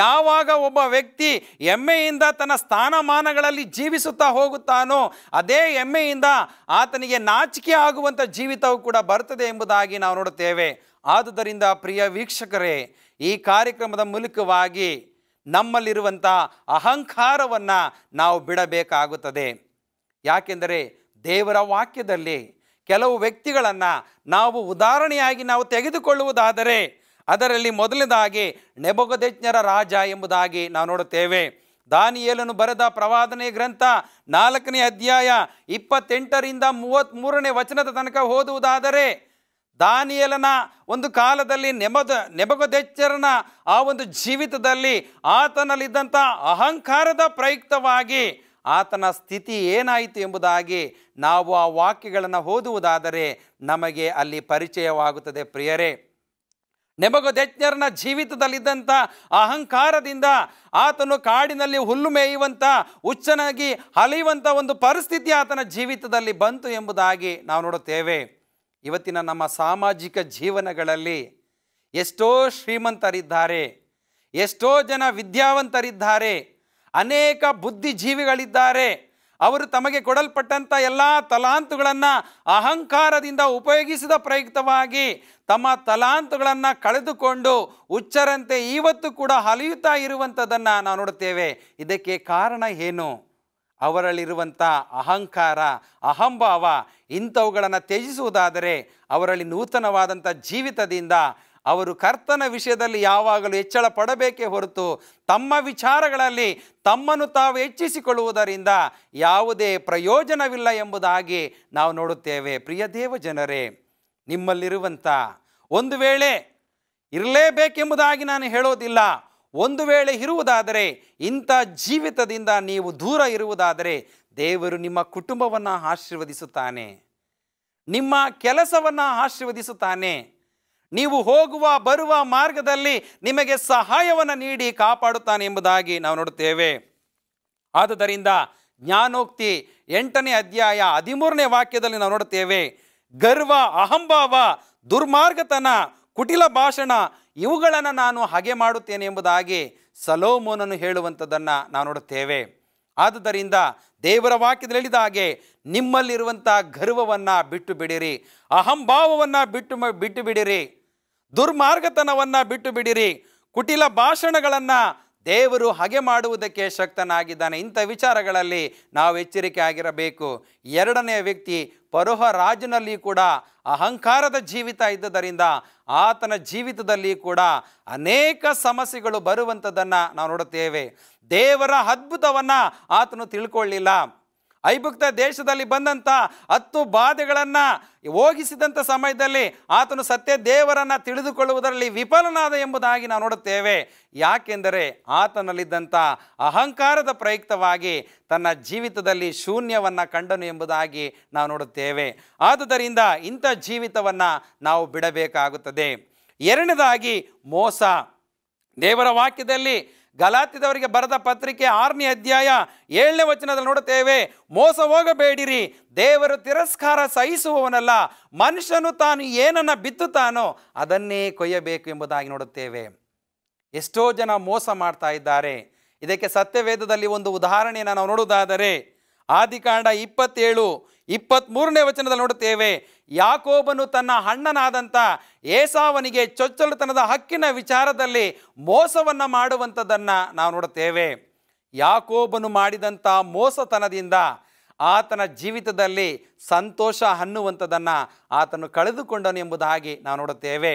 S2: ಯಾವಾಗ ಒಬ್ಬ ವ್ಯಕ್ತಿ ಹೆಮ್ಮೆಯಿಂದ ತನ್ನ ಸ್ಥಾನಮಾನಗಳಲ್ಲಿ ಜೀವಿಸುತ್ತಾ ಹೋಗುತ್ತಾನೋ ಅದೇ ಹೆಮ್ಮೆಯಿಂದ ಆತನಿಗೆ ನಾಚಿಕೆ ಆಗುವಂಥ ಜೀವಿತವು ಕೂಡ ಬರುತ್ತದೆ ಎಂಬುದಾಗಿ ನಾವು ನೋಡುತ್ತೇವೆ ಆದುದರಿಂದ ಪ್ರಿಯ ವೀಕ್ಷಕರೇ ಈ ಕಾರ್ಯಕ್ರಮದ ಮೂಲಕವಾಗಿ ನಮ್ಮಲ್ಲಿರುವಂಥ ಅಹಂಕಾರವನ್ನು ನಾವು ಬಿಡಬೇಕಾಗುತ್ತದೆ ಯಾಕೆಂದರೆ ದೇವರ ವಾಕ್ಯದಲ್ಲಿ ಕೆಲವು ವ್ಯಕ್ತಿಗಳನ್ನು ನಾವು ಉದಾಹರಣೆಯಾಗಿ ನಾವು ತೆಗೆದುಕೊಳ್ಳುವುದಾದರೆ ಅದರಲ್ಲಿ ಮೊದಲನೇದಾಗಿ ನೆಬೊಗದಜ್ಞರ ರಾಜ ಎಂಬುದಾಗಿ ನಾವು ನೋಡುತ್ತೇವೆ ದಾನಿಯೇಲನು ಬರೆದ ಪ್ರವಾದನೆ ಗ್ರಂಥ ನಾಲ್ಕನೇ ಅಧ್ಯಾಯ ಇಪ್ಪತ್ತೆಂಟರಿಂದ ಮೂವತ್ತ್ ಮೂರನೇ ವಚನದ ತನಕ ಓದುವುದಾದರೆ ದಾನಿಯೇಲನ ಒಂದು ಕಾಲದಲ್ಲಿ ನೆಮದ ನೆಬಗದೆಚ್ಚರನ ಆ ಒಂದು ಜೀವಿತದಲ್ಲಿ ಆತನಲ್ಲಿದ್ದಂಥ ಅಹಂಕಾರದ ಪ್ರಯುಕ್ತವಾಗಿ ಆತನ ಸ್ಥಿತಿ ಏನಾಯಿತು ಎಂಬುದಾಗಿ ನಾವು ಆ ವಾಕ್ಯಗಳನ್ನು ಓದುವುದಾದರೆ ನಮಗೆ ಅಲ್ಲಿ ಪರಿಚಯವಾಗುತ್ತದೆ ಪ್ರಿಯರೇ ನೆಬಗೊದೆಜ್ಞರನ ಜೀವಿತದಲ್ಲಿದ್ದಂಥ ಅಹಂಕಾರದಿಂದ ಆತನು ಕಾಡಿನಲ್ಲಿ ಹುಲ್ಲು ಮೇಯುವಂಥ ಹುಚ್ಚನಾಗಿ ಅಲಿಯುವಂಥ ಒಂದು ಪರಿಸ್ಥಿತಿ ಆತನ ಜೀವಿತದಲ್ಲಿ ಬಂತು ಎಂಬುದಾಗಿ ನಾವು ನೋಡುತ್ತೇವೆ ಇವತ್ತಿನ ನಮ್ಮ ಸಾಮಾಜಿಕ ಜೀವನಗಳಲ್ಲಿ ಎಷ್ಟೋ ಶ್ರೀಮಂತರಿದ್ದಾರೆ ಎಷ್ಟೋ ಜನ ವಿದ್ಯಾವಂತರಿದ್ದಾರೆ ಅನೇಕ ಬುದ್ಧಿಜೀವಿಗಳಿದ್ದಾರೆ ಅವರು ತಮಗೆ ಕೊಡಲ್ಪಟ್ಟಂಥ ಎಲ್ಲ ತಲಾಂತುಗಳನ್ನು ಅಹಂಕಾರದಿಂದ ಉಪಯೋಗಿಸಿದ ಪ್ರಯುಕ್ತವಾಗಿ ತಮ್ಮ ತಲಾಂತುಗಳನ್ನು ಕಳೆದುಕೊಂಡು ಉಚ್ಚರಂತೆ ಇವತ್ತು ಕೂಡ ಹಲಿಯುತ್ತಾ ಇರುವಂಥದ್ದನ್ನು ನಾವು ನೋಡುತ್ತೇವೆ ಇದಕ್ಕೆ ಕಾರಣ ಏನು ಅವರಲ್ಲಿರುವಂಥ ಅಹಂಕಾರ ಅಹಂಭಾವ ಇಂಥವುಗಳನ್ನು ತ್ಯಜಿಸುವುದಾದರೆ ಅವರಲ್ಲಿ ನೂತನವಾದಂಥ ಜೀವಿತದಿಂದ ಅವರು ಕರ್ತನ ವಿಷಯದಲ್ಲಿ ಯಾವಾಗಲೂ ಹೆಚ್ಚಳ ಪಡಬೇಕೇ ಹೊರತು ತಮ್ಮ ವಿಚಾರಗಳಲ್ಲಿ ತಮ್ಮನ್ನು ತಾವು ಹೆಚ್ಚಿಸಿಕೊಳ್ಳುವುದರಿಂದ ಯಾವುದೇ ಪ್ರಯೋಜನವಿಲ್ಲ ಎಂಬುದಾಗಿ ನಾವು ನೋಡುತ್ತೇವೆ ಪ್ರಿಯ ದೇವ ಜನರೇ ನಿಮ್ಮಲ್ಲಿರುವಂಥ ಒಂದು ವೇಳೆ ಇರಲೇಬೇಕೆಂಬುದಾಗಿ ನಾನು ಹೇಳೋದಿಲ್ಲ ಒಂದು ವೇಳೆ ಇರುವುದಾದರೆ ಇಂಥ ಜೀವಿತದಿಂದ ನೀವು ದೂರ ಇರುವುದಾದರೆ ದೇವರು ನಿಮ್ಮ ಕುಟುಂಬವನ್ನು ಆಶೀರ್ವದಿಸುತ್ತಾನೆ ನಿಮ್ಮ ಕೆಲಸವನ್ನು ಆಶೀರ್ವದಿಸುತ್ತಾನೆ ನೀವು ಹೋಗುವ ಬರುವ ಮಾರ್ಗದಲ್ಲಿ ನಿಮಗೆ ಸಹಾಯವನ್ನು ನೀಡಿ ಕಾಪಾಡುತ್ತಾನೆ ಎಂಬುದಾಗಿ ನಾವು ನೋಡುತ್ತೇವೆ ಆದುದರಿಂದ ಜ್ಞಾನೋಕ್ತಿ ಎಂಟನೇ ಅಧ್ಯಾಯ ಹದಿಮೂರನೇ ವಾಕ್ಯದಲ್ಲಿ ನಾವು ನೋಡುತ್ತೇವೆ ಗರ್ವ ಅಹಂಭಾವ ದುರ್ಮಾರ್ಗತನ ಕುಟಿಲ ಭಾಷಣ ಇವುಗಳನ್ನು ನಾನು ಹಾಗೆ ಮಾಡುತ್ತೇನೆ ಎಂಬುದಾಗಿ ಸಲೋಮೋನನ್ನು ಹೇಳುವಂಥದ್ದನ್ನು ನಾವು ನೋಡುತ್ತೇವೆ ಆದುದರಿಂದ ದೇವರ ವಾಕ್ಯದಲ್ಲಿ ಹೇಳಿದ ಹಾಗೆ ನಿಮ್ಮಲ್ಲಿರುವಂಥ ಗರ್ವವನ್ನು ಬಿಟ್ಟು ಬಿಡಿರಿ ಅಹಂಭಾವವನ್ನು ಬಿಟ್ಟು ಬಿಟ್ಟು ಬಿಡಿರಿ ದುರ್ಮಾರ್ಗತನವನ್ನು ಬಿಟ್ಟು ಬಿಡಿರಿ ಕುಟಿಲ ಭಾಷಣಗಳನ್ನು ದೇವರು ಹಾಗೆ ಮಾಡುವುದಕ್ಕೆ ಶಕ್ತನಾಗಿದ್ದಾನೆ ಇಂಥ ವಿಚಾರಗಳಲ್ಲಿ ನಾವು ಎಚ್ಚರಿಕೆ ಆಗಿರಬೇಕು ಎರಡನೆಯ ವ್ಯಕ್ತಿ ಪರೋಹ ರಾಜನಲ್ಲಿ ಕೂಡ ಅಹಂಕಾರದ ಜೀವಿತ ಇದ್ದುದರಿಂದ ಆತನ ಜೀವಿತದಲ್ಲಿ ಕೂಡ ಅನೇಕ ಸಮಸ್ಯೆಗಳು ಬರುವಂಥದ್ದನ್ನು ನಾವು ನೋಡುತ್ತೇವೆ ದೇವರ ಅದ್ಭುತವನ್ನು ಆತನು ತಿಳ್ಕೊಳ್ಳಿಲ್ಲ ಐಭುಕ್ತ ದೇಶದಲ್ಲಿ ಬಂದಂಥ ಹತ್ತು ಬಾಧೆಗಳನ್ನು ಹೋಗಿಸಿದಂಥ ಸಮಯದಲ್ಲಿ ಆತನು ಸತ್ಯ ದೇವರನ್ನು ತಿಳಿದುಕೊಳ್ಳುವುದರಲ್ಲಿ ವಿಫಲನಾದ ಎಂಬುದಾಗಿ ನಾವು ನೋಡುತ್ತೇವೆ ಯಾಕೆಂದರೆ ಆತನಲ್ಲಿದ್ದಂಥ ಅಹಂಕಾರದ ಪ್ರಯುಕ್ತವಾಗಿ ತನ್ನ ಜೀವಿತದಲ್ಲಿ ಶೂನ್ಯವನ್ನು ಕಂಡನು ಎಂಬುದಾಗಿ ನಾವು ನೋಡುತ್ತೇವೆ ಆದುದರಿಂದ ಇಂಥ ಜೀವಿತವನ್ನು ನಾವು ಬಿಡಬೇಕಾಗುತ್ತದೆ ಎರಡನೇದಾಗಿ ಮೋಸ ದೇವರ ವಾಕ್ಯದಲ್ಲಿ ಗಲಾತಿದವರಿಗೆ ಬರೆದ ಪತ್ರಿಕೆ ಆರನೇ ಅಧ್ಯಾಯ ಏಳನೇ ವಚನದಲ್ಲಿ ನೋಡುತ್ತೇವೆ ಮೋಸ ಹೋಗಬೇಡಿರಿ ದೇವರು ತಿರಸ್ಕಾರ ಸಹಿಸುವವನಲ್ಲ ಮನುಷ್ಯನು ತಾನು ಏನನ್ನು ಬಿತ್ತುತ್ತಾನೋ ಅದನ್ನೇ ಕೊಯ್ಯಬೇಕು ಎಂಬುದಾಗಿ ನೋಡುತ್ತೇವೆ ಎಷ್ಟೋ ಜನ ಮೋಸ ಮಾಡ್ತಾ ಇದ್ದಾರೆ ಇದಕ್ಕೆ ಸತ್ಯವೇದದಲ್ಲಿ ಒಂದು ಉದಾಹರಣೆಯನ್ನು ನಾವು ನೋಡುವುದಾದರೆ ಆದಿಕಾಂಡ ಇಪ್ಪತ್ತೇಳು ಮೂರನೇ ವಚನದಲ್ಲಿ ನೋಡುತ್ತೇವೆ ಯಾಕೋಬನು ತನ್ನ ಅಣ್ಣನಾದಂಥ ಏಸಾವನಿಗೆ ಚೊಚ್ಚಲುತನದ ಹಕ್ಕಿನ ವಿಚಾರದಲ್ಲಿ ಮೋಸವನ್ನು ಮಾಡುವಂಥದ್ದನ್ನು ನಾವು ನೋಡುತ್ತೇವೆ ಯಾಕೋಬನು ಮಾಡಿದಂಥ ಮೋಸತನದಿಂದ ಆತನ ಜೀವಿತದಲ್ಲಿ ಸಂತೋಷ ಅನ್ನುವಂಥದ್ದನ್ನು ಆತನು ಕಳೆದುಕೊಂಡನು ಎಂಬುದಾಗಿ ನಾವು ನೋಡುತ್ತೇವೆ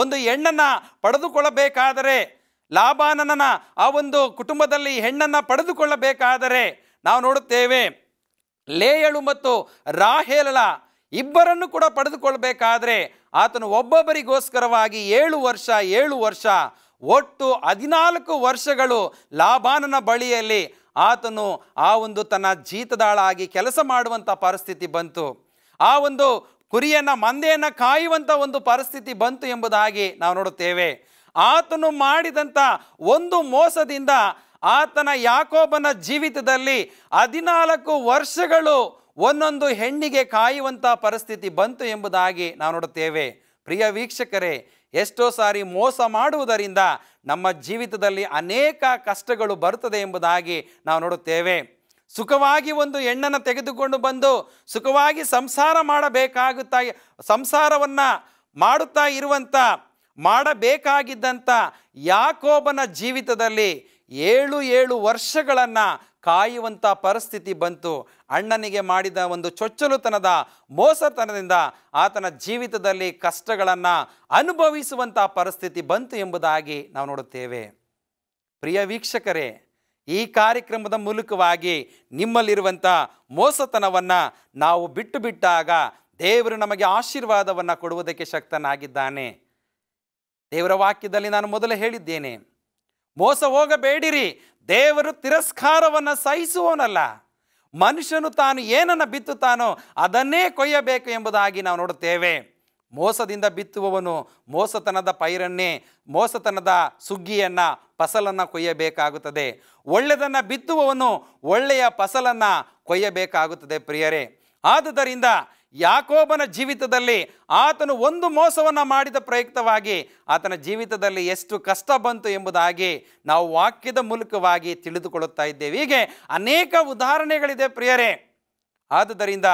S2: ಒಂದು ಹೆಣ್ಣನ್ನು ಪಡೆದುಕೊಳ್ಳಬೇಕಾದರೆ ಲಾಭಾನನ ಆ ಒಂದು ಕುಟುಂಬದಲ್ಲಿ ಹೆಣ್ಣನ್ನು ಪಡೆದುಕೊಳ್ಳಬೇಕಾದರೆ ನಾವು ನೋಡುತ್ತೇವೆ ಲೇಯಳು ಮತ್ತು ರಾಹೇಲಳ ಇಬ್ಬರನ್ನು ಕೂಡ ಪಡೆದುಕೊಳ್ಬೇಕಾದ್ರೆ ಆತನು ಒಬ್ಬೊಬ್ಬರಿಗೋಸ್ಕರವಾಗಿ ಏಳು ವರ್ಷ ಏಳು ವರ್ಷ ಒಟ್ಟು ಹದಿನಾಲ್ಕು ವರ್ಷಗಳು ಲಾಭಾನನ ಬಳಿಯಲ್ಲಿ ಆತನು ಆ ಒಂದು ತನ್ನ ಜೀತದಾಳಾಗಿ ಕೆಲಸ ಮಾಡುವಂಥ ಪರಿಸ್ಥಿತಿ ಬಂತು ಆ ಒಂದು ಕುರಿಯನ್ನು ಮಂದೆಯನ್ನು ಕಾಯುವಂಥ ಒಂದು ಪರಿಸ್ಥಿತಿ ಬಂತು ಎಂಬುದಾಗಿ ನಾವು ನೋಡುತ್ತೇವೆ ಆತನು ಮಾಡಿದಂಥ ಒಂದು ಮೋಸದಿಂದ ಆತನ ಯಾಕೋಬನ ಜೀವಿತದಲ್ಲಿ ಹದಿನಾಲ್ಕು ವರ್ಷಗಳು ಒಂದೊಂದು ಹೆಣ್ಣಿಗೆ ಕಾಯುವಂಥ ಪರಿಸ್ಥಿತಿ ಬಂತು ಎಂಬುದಾಗಿ ನಾವು ನೋಡುತ್ತೇವೆ ಪ್ರಿಯ ವೀಕ್ಷಕರೇ ಎಷ್ಟೋ ಸಾರಿ ಮೋಸ ಮಾಡುವುದರಿಂದ ನಮ್ಮ ಜೀವಿತದಲ್ಲಿ ಅನೇಕ ಕಷ್ಟಗಳು ಬರುತ್ತದೆ ಎಂಬುದಾಗಿ ನಾವು ನೋಡುತ್ತೇವೆ ಸುಖವಾಗಿ ಒಂದು ಹೆಣ್ಣನ್ನು ತೆಗೆದುಕೊಂಡು ಬಂದು ಸುಖವಾಗಿ ಸಂಸಾರ ಮಾಡಬೇಕಾಗುತ್ತಾ ಸಂಸಾರವನ್ನು ಮಾಡುತ್ತಾ ಇರುವಂಥ ಮಾಡಬೇಕಾಗಿದ್ದಂಥ ಯಾಕೋಬನ ಜೀವಿತದಲ್ಲಿ ಏಳು ಏಳು ವರ್ಷಗಳನ್ನು ಕಾಯುವಂಥ ಪರಿಸ್ಥಿತಿ ಬಂತು ಅಣ್ಣನಿಗೆ ಮಾಡಿದ ಒಂದು ಚೊಚ್ಚಲುತನದ ಮೋಸತನದಿಂದ ಆತನ ಜೀವಿತದಲ್ಲಿ ಕಷ್ಟಗಳನ್ನು ಅನುಭವಿಸುವಂಥ ಪರಿಸ್ಥಿತಿ ಬಂತು ಎಂಬುದಾಗಿ ನಾವು ನೋಡುತ್ತೇವೆ ಪ್ರಿಯ ವೀಕ್ಷಕರೇ ಈ ಕಾರ್ಯಕ್ರಮದ ಮೂಲಕವಾಗಿ ನಿಮ್ಮಲ್ಲಿರುವಂಥ ಮೋಸತನವನ್ನು ನಾವು ಬಿಟ್ಟು ಬಿಟ್ಟಾಗ ದೇವರು ನಮಗೆ ಆಶೀರ್ವಾದವನ್ನು ಕೊಡುವುದಕ್ಕೆ ಶಕ್ತನಾಗಿದ್ದಾನೆ ದೇವರ ವಾಕ್ಯದಲ್ಲಿ ನಾನು ಮೊದಲೇ ಹೇಳಿದ್ದೇನೆ ಮೋಸ ಹೋಗಬೇಡಿರಿ ದೇವರು ತಿರಸ್ಕಾರವನ್ನು ಸಹಿಸುವವನಲ್ಲ ಮನುಷ್ಯನು ತಾನು ಏನನ್ನು ಬಿತ್ತುತ್ತಾನೋ ಅದನ್ನೇ ಕೊಯ್ಯಬೇಕು ಎಂಬುದಾಗಿ ನಾವು ನೋಡುತ್ತೇವೆ ಮೋಸದಿಂದ ಬಿತ್ತುವವನು ಮೋಸತನದ ಪೈರನ್ನೇ ಮೋಸತನದ ಸುಗ್ಗಿಯನ್ನು ಫಸಲನ್ನು ಕೊಯ್ಯಬೇಕಾಗುತ್ತದೆ ಒಳ್ಳೆಯದನ್ನು ಬಿತ್ತುವವನು ಒಳ್ಳೆಯ ಫಸಲನ್ನು ಕೊಯ್ಯಬೇಕಾಗುತ್ತದೆ ಪ್ರಿಯರೇ ಆದುದರಿಂದ ಯಾಕೋಬನ ಜೀವಿತದಲ್ಲಿ ಆತನು ಒಂದು ಮೋಸವನ್ನು ಮಾಡಿದ ಪ್ರಯುಕ್ತವಾಗಿ ಆತನ ಜೀವಿತದಲ್ಲಿ ಎಷ್ಟು ಕಷ್ಟ ಬಂತು ಎಂಬುದಾಗಿ ನಾವು ವಾಕ್ಯದ ಮೂಲಕವಾಗಿ ತಿಳಿದುಕೊಳ್ಳುತ್ತಾ ಇದ್ದೇವೆ ಹೀಗೆ ಅನೇಕ ಉದಾಹರಣೆಗಳಿದೆ ಪ್ರಿಯರೇ ಆದುದರಿಂದ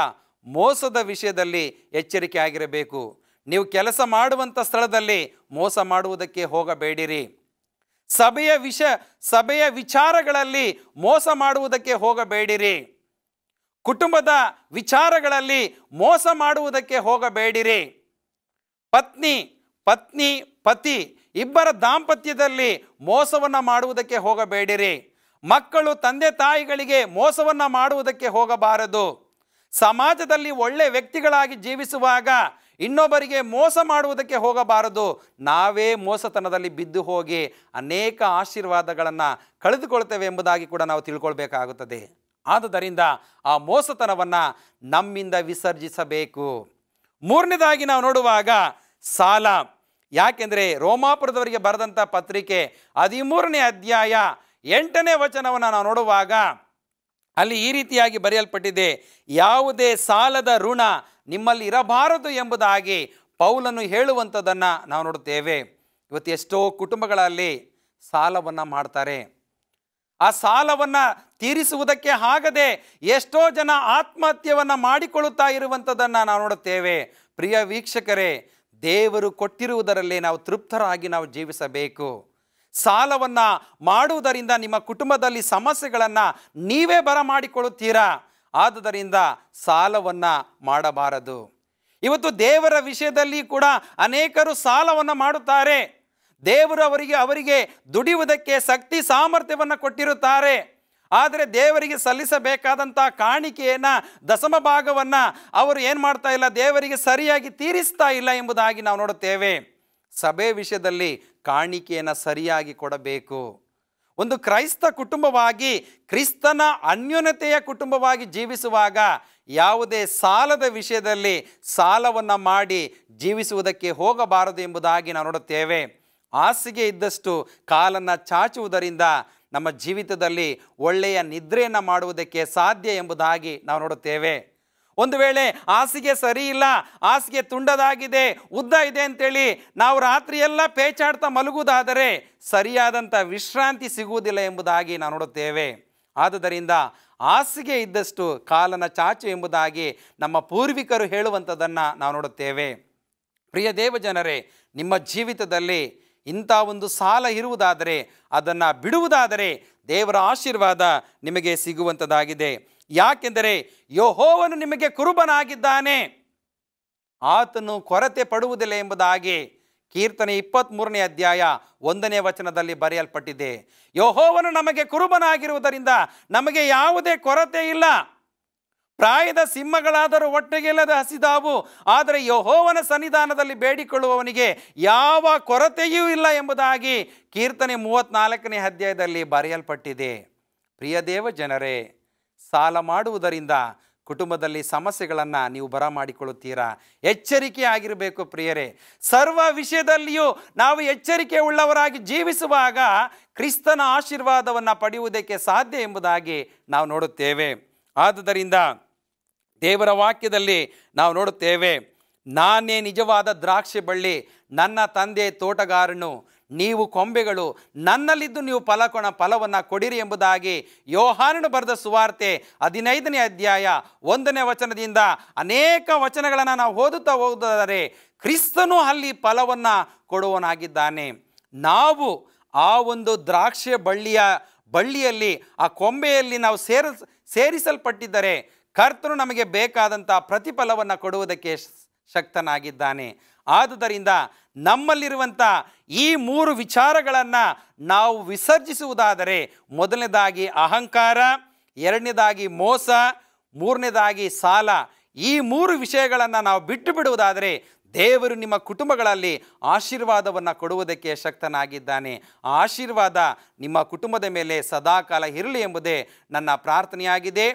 S2: ಮೋಸದ ವಿಷಯದಲ್ಲಿ ಎಚ್ಚರಿಕೆ ಆಗಿರಬೇಕು ನೀವು ಕೆಲಸ ಮಾಡುವಂಥ ಸ್ಥಳದಲ್ಲಿ ಮೋಸ ಮಾಡುವುದಕ್ಕೆ ಹೋಗಬೇಡಿರಿ ಸಭೆಯ ವಿಷ ಸಭೆಯ ವಿಚಾರಗಳಲ್ಲಿ ಮೋಸ ಮಾಡುವುದಕ್ಕೆ ಹೋಗಬೇಡಿರಿ ಕುಟುಂಬದ ವಿಚಾರಗಳಲ್ಲಿ ಮೋಸ ಮಾಡುವುದಕ್ಕೆ ಹೋಗಬೇಡಿರಿ ಪತ್ನಿ ಪತ್ನಿ ಪತಿ ಇಬ್ಬರ ದಾಂಪತ್ಯದಲ್ಲಿ ಮೋಸವನ್ನು ಮಾಡುವುದಕ್ಕೆ ಹೋಗಬೇಡಿರಿ ಮಕ್ಕಳು ತಂದೆ ತಾಯಿಗಳಿಗೆ ಮೋಸವನ್ನು ಮಾಡುವುದಕ್ಕೆ ಹೋಗಬಾರದು ಸಮಾಜದಲ್ಲಿ ಒಳ್ಳೆ ವ್ಯಕ್ತಿಗಳಾಗಿ ಜೀವಿಸುವಾಗ ಇನ್ನೊಬ್ಬರಿಗೆ ಮೋಸ ಮಾಡುವುದಕ್ಕೆ ಹೋಗಬಾರದು ನಾವೇ ಮೋಸತನದಲ್ಲಿ ಬಿದ್ದು ಹೋಗಿ ಅನೇಕ ಆಶೀರ್ವಾದಗಳನ್ನು ಕಳೆದುಕೊಳ್ತೇವೆ ಎಂಬುದಾಗಿ ಕೂಡ ನಾವು ತಿಳ್ಕೊಳ್ಬೇಕಾಗುತ್ತದೆ ಆದುದರಿಂದ ಆ ಮೋಸತನವನ್ನು ನಮ್ಮಿಂದ ವಿಸರ್ಜಿಸಬೇಕು ಮೂರನೇದಾಗಿ ನಾವು ನೋಡುವಾಗ ಸಾಲ ಯಾಕೆಂದರೆ ರೋಮಾಪುರದವರಿಗೆ ಬರೆದಂಥ ಪತ್ರಿಕೆ ಹದಿಮೂರನೇ ಅಧ್ಯಾಯ ಎಂಟನೇ ವಚನವನ್ನು ನಾವು ನೋಡುವಾಗ ಅಲ್ಲಿ ಈ ರೀತಿಯಾಗಿ ಬರೆಯಲ್ಪಟ್ಟಿದೆ ಯಾವುದೇ ಸಾಲದ ಋಣ ನಿಮ್ಮಲ್ಲಿ ಇರಬಾರದು ಎಂಬುದಾಗಿ ಪೌಲನ್ನು ಹೇಳುವಂಥದ್ದನ್ನು ನಾವು ನೋಡುತ್ತೇವೆ ಇವತ್ತು ಎಷ್ಟೋ ಕುಟುಂಬಗಳಲ್ಲಿ ಸಾಲವನ್ನು ಮಾಡ್ತಾರೆ ಆ ಸಾಲವನ್ನು ತೀರಿಸುವುದಕ್ಕೆ ಆಗದೆ ಎಷ್ಟೋ ಜನ ಆತ್ಮಹತ್ಯೆಯನ್ನು ಮಾಡಿಕೊಳ್ಳುತ್ತಾ ಇರುವಂಥದ್ದನ್ನು ನಾವು ನೋಡುತ್ತೇವೆ ಪ್ರಿಯ ವೀಕ್ಷಕರೇ ದೇವರು ಕೊಟ್ಟಿರುವುದರಲ್ಲಿ ನಾವು ತೃಪ್ತರಾಗಿ ನಾವು ಜೀವಿಸಬೇಕು ಸಾಲವನ್ನು ಮಾಡುವುದರಿಂದ ನಿಮ್ಮ ಕುಟುಂಬದಲ್ಲಿ ಸಮಸ್ಯೆಗಳನ್ನು ನೀವೇ ಬರಮಾಡಿಕೊಳ್ಳುತ್ತೀರಾ ಆದುದರಿಂದ ಸಾಲವನ್ನು ಮಾಡಬಾರದು ಇವತ್ತು ದೇವರ ವಿಷಯದಲ್ಲಿ ಕೂಡ ಅನೇಕರು ಸಾಲವನ್ನು ಮಾಡುತ್ತಾರೆ ದೇವರು ಅವರಿಗೆ ಅವರಿಗೆ ದುಡಿಯುವುದಕ್ಕೆ ಶಕ್ತಿ ಸಾಮರ್ಥ್ಯವನ್ನು ಕೊಟ್ಟಿರುತ್ತಾರೆ ಆದರೆ ದೇವರಿಗೆ ಸಲ್ಲಿಸಬೇಕಾದಂಥ ಕಾಣಿಕೆಯನ್ನು ದಶಮ ಭಾಗವನ್ನು ಅವರು ಏನು ಮಾಡ್ತಾ ಇಲ್ಲ ದೇವರಿಗೆ ಸರಿಯಾಗಿ ತೀರಿಸ್ತಾ ಇಲ್ಲ ಎಂಬುದಾಗಿ ನಾವು ನೋಡುತ್ತೇವೆ ಸಭೆ ವಿಷಯದಲ್ಲಿ ಕಾಣಿಕೆಯನ್ನು ಸರಿಯಾಗಿ ಕೊಡಬೇಕು ಒಂದು ಕ್ರೈಸ್ತ ಕುಟುಂಬವಾಗಿ ಕ್ರಿಸ್ತನ ಅನ್ಯೋನ್ಯತೆಯ ಕುಟುಂಬವಾಗಿ ಜೀವಿಸುವಾಗ ಯಾವುದೇ ಸಾಲದ ವಿಷಯದಲ್ಲಿ ಸಾಲವನ್ನು ಮಾಡಿ ಜೀವಿಸುವುದಕ್ಕೆ ಹೋಗಬಾರದು ಎಂಬುದಾಗಿ ನಾವು ನೋಡುತ್ತೇವೆ ಹಾಸಿಗೆ ಇದ್ದಷ್ಟು ಕಾಲನ್ನು ಚಾಚುವುದರಿಂದ ನಮ್ಮ ಜೀವಿತದಲ್ಲಿ ಒಳ್ಳೆಯ ನಿದ್ರೆಯನ್ನು ಮಾಡುವುದಕ್ಕೆ ಸಾಧ್ಯ ಎಂಬುದಾಗಿ ನಾವು ನೋಡುತ್ತೇವೆ ಒಂದು ವೇಳೆ ಹಾಸಿಗೆ ಸರಿ ಇಲ್ಲ ಹಾಸಿಗೆ ತುಂಡದಾಗಿದೆ ಉದ್ದ ಇದೆ ಅಂತೇಳಿ ನಾವು ರಾತ್ರಿಯೆಲ್ಲ ಪೇಚಾಡ್ತಾ ಮಲಗುವುದಾದರೆ ಸರಿಯಾದಂಥ ವಿಶ್ರಾಂತಿ ಸಿಗುವುದಿಲ್ಲ ಎಂಬುದಾಗಿ ನಾವು ನೋಡುತ್ತೇವೆ ಆದುದರಿಂದ ಹಾಸಿಗೆ ಇದ್ದಷ್ಟು ಕಾಲನ ಚಾಚು ಎಂಬುದಾಗಿ ನಮ್ಮ ಪೂರ್ವಿಕರು ಹೇಳುವಂಥದ್ದನ್ನು ನಾವು ನೋಡುತ್ತೇವೆ ಪ್ರಿಯ ದೇವಜನರೇ ನಿಮ್ಮ ಜೀವಿತದಲ್ಲಿ ಇಂಥ ಒಂದು ಸಾಲ ಇರುವುದಾದರೆ ಅದನ್ನು ಬಿಡುವುದಾದರೆ ದೇವರ ಆಶೀರ್ವಾದ ನಿಮಗೆ ಸಿಗುವಂಥದ್ದಾಗಿದೆ ಯಾಕೆಂದರೆ ಯೋಹೋವನು ನಿಮಗೆ ಕುರುಬನಾಗಿದ್ದಾನೆ ಆತನು ಕೊರತೆ ಪಡುವುದಿಲ್ಲ ಎಂಬುದಾಗಿ ಕೀರ್ತನೆ ಇಪ್ಪತ್ತ್ಮೂರನೇ ಅಧ್ಯಾಯ ಒಂದನೇ ವಚನದಲ್ಲಿ ಬರೆಯಲ್ಪಟ್ಟಿದೆ ಯೋಹೋವನು ನಮಗೆ ಕುರುಬನಾಗಿರುವುದರಿಂದ ನಮಗೆ ಯಾವುದೇ ಕೊರತೆ ಇಲ್ಲ ಪ್ರಾಯದ ಸಿಂಹಗಳಾದರೂ ಒಟ್ಟಿಗೆಲ್ಲದ ಹಸಿದಾವು ಆದರೆ ಯಹೋವನ ಸನ್ನಿಧಾನದಲ್ಲಿ ಬೇಡಿಕೊಳ್ಳುವವನಿಗೆ ಯಾವ ಕೊರತೆಯೂ ಇಲ್ಲ ಎಂಬುದಾಗಿ ಕೀರ್ತನೆ ಮೂವತ್ತ್ನಾಲ್ಕನೇ ಅಧ್ಯಾಯದಲ್ಲಿ ಬರೆಯಲ್ಪಟ್ಟಿದೆ ಪ್ರಿಯ ದೇವ ಜನರೇ ಸಾಲ ಮಾಡುವುದರಿಂದ ಕುಟುಂಬದಲ್ಲಿ ಸಮಸ್ಯೆಗಳನ್ನು ನೀವು ಬರಮಾಡಿಕೊಳ್ಳುತ್ತೀರಾ ಮಾಡಿಕೊಳ್ಳುತ್ತೀರಾ ಎಚ್ಚರಿಕೆ ಆಗಿರಬೇಕು ಪ್ರಿಯರೇ ಸರ್ವ ವಿಷಯದಲ್ಲಿಯೂ ನಾವು ಎಚ್ಚರಿಕೆ ಉಳ್ಳವರಾಗಿ ಜೀವಿಸುವಾಗ ಕ್ರಿಸ್ತನ ಆಶೀರ್ವಾದವನ್ನು ಪಡೆಯುವುದಕ್ಕೆ ಸಾಧ್ಯ ಎಂಬುದಾಗಿ ನಾವು ನೋಡುತ್ತೇವೆ ಆದುದರಿಂದ ದೇವರ ವಾಕ್ಯದಲ್ಲಿ ನಾವು ನೋಡುತ್ತೇವೆ ನಾನೇ ನಿಜವಾದ ದ್ರಾಕ್ಷಿ ಬಳ್ಳಿ ನನ್ನ ತಂದೆ ತೋಟಗಾರನು ನೀವು ಕೊಂಬೆಗಳು ನನ್ನಲ್ಲಿದ್ದು ನೀವು ಫಲ ಕೊಣ ಫಲವನ್ನು ಕೊಡಿರಿ ಎಂಬುದಾಗಿ ಯೋಹಾನನು ಬರೆದ ಸುವಾರ್ತೆ ಹದಿನೈದನೇ ಅಧ್ಯಾಯ ಒಂದನೇ ವಚನದಿಂದ ಅನೇಕ ವಚನಗಳನ್ನು ನಾವು ಓದುತ್ತಾ ಹೋದರೆ ಕ್ರಿಸ್ತನು ಅಲ್ಲಿ ಫಲವನ್ನು ಕೊಡುವನಾಗಿದ್ದಾನೆ ನಾವು ಆ ಒಂದು ದ್ರಾಕ್ಷಿ ಬಳ್ಳಿಯ ಬಳ್ಳಿಯಲ್ಲಿ ಆ ಕೊಂಬೆಯಲ್ಲಿ ನಾವು ಸೇರ ಸೇರಿಸಲ್ಪಟ್ಟಿದ್ದರೆ ಕರ್ತನು ನಮಗೆ ಬೇಕಾದಂಥ ಪ್ರತಿಫಲವನ್ನು ಕೊಡುವುದಕ್ಕೆ ಶಕ್ತನಾಗಿದ್ದಾನೆ ಆದುದರಿಂದ ನಮ್ಮಲ್ಲಿರುವಂಥ ಈ ಮೂರು ವಿಚಾರಗಳನ್ನು ನಾವು ವಿಸರ್ಜಿಸುವುದಾದರೆ ಮೊದಲನೇದಾಗಿ ಅಹಂಕಾರ ಎರಡನೇದಾಗಿ ಮೋಸ ಮೂರನೇದಾಗಿ ಸಾಲ ಈ ಮೂರು ವಿಷಯಗಳನ್ನು ನಾವು ಬಿಟ್ಟು ಬಿಡುವುದಾದರೆ ದೇವರು ನಿಮ್ಮ ಕುಟುಂಬಗಳಲ್ಲಿ ಆಶೀರ್ವಾದವನ್ನು ಕೊಡುವುದಕ್ಕೆ ಶಕ್ತನಾಗಿದ್ದಾನೆ ಆಶೀರ್ವಾದ ನಿಮ್ಮ ಕುಟುಂಬದ ಮೇಲೆ ಸದಾಕಾಲ ಇರಲಿ ಎಂಬುದೇ ನನ್ನ ಪ್ರಾರ್ಥನೆಯಾಗಿದೆ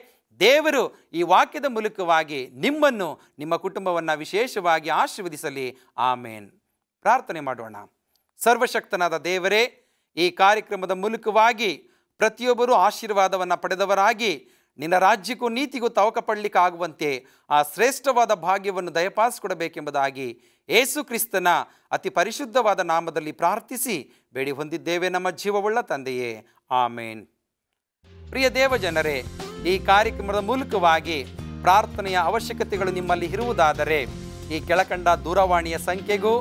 S2: ದೇವರು ಈ ವಾಕ್ಯದ ಮೂಲಕವಾಗಿ ನಿಮ್ಮನ್ನು ನಿಮ್ಮ ಕುಟುಂಬವನ್ನು ವಿಶೇಷವಾಗಿ ಆಶೀರ್ವದಿಸಲಿ ಆಮೇನ್ ಪ್ರಾರ್ಥನೆ ಮಾಡೋಣ ಸರ್ವಶಕ್ತನಾದ ದೇವರೇ ಈ ಕಾರ್ಯಕ್ರಮದ ಮೂಲಕವಾಗಿ ಪ್ರತಿಯೊಬ್ಬರೂ ಆಶೀರ್ವಾದವನ್ನು ಪಡೆದವರಾಗಿ ನಿನ್ನ ರಾಜ್ಯಕ್ಕೂ ನೀತಿಗೂ ತವಕಪಡಲಿಕ್ಕಾಗುವಂತೆ ಆ ಶ್ರೇಷ್ಠವಾದ ಭಾಗ್ಯವನ್ನು ದಯಪಾಲಿಸಿಕೊಡಬೇಕೆಂಬುದಾಗಿ ಏಸು ಕ್ರಿಸ್ತನ ಅತಿ ಪರಿಶುದ್ಧವಾದ ನಾಮದಲ್ಲಿ ಪ್ರಾರ್ಥಿಸಿ ಬೇಡಿ ಹೊಂದಿದ್ದೇವೆ ನಮ್ಮ ಜೀವವುಳ್ಳ ತಂದೆಯೇ ಆಮೇನ್ ಪ್ರಿಯ ದೇವಜನರೇ ಈ ಕಾರ್ಯಕ್ರಮದ ಮೂಲಕವಾಗಿ ಪ್ರಾರ್ಥನೆಯ ಅವಶ್ಯಕತೆಗಳು ನಿಮ್ಮಲ್ಲಿ ಇರುವುದಾದರೆ ಈ ಕೆಳಕಂಡ ದೂರವಾಣಿಯ ಸಂಖ್ಯೆಗೂ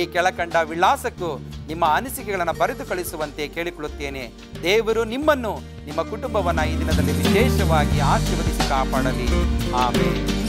S2: ಈ ಕೆಳಕಂಡ ವಿಳಾಸಕ್ಕೂ ನಿಮ್ಮ ಅನಿಸಿಕೆಗಳನ್ನು ಬರೆದು ಕಳಿಸುವಂತೆ ಕೇಳಿಕೊಳ್ಳುತ್ತೇನೆ ದೇವರು ನಿಮ್ಮನ್ನು ನಿಮ್ಮ ಕುಟುಂಬವನ್ನು ಈ ದಿನದಲ್ಲಿ ವಿಶೇಷವಾಗಿ ಆಶೀರ್ವದಿಸಿ ಕಾಪಾಡಲಿ ಆಮೇಲೆ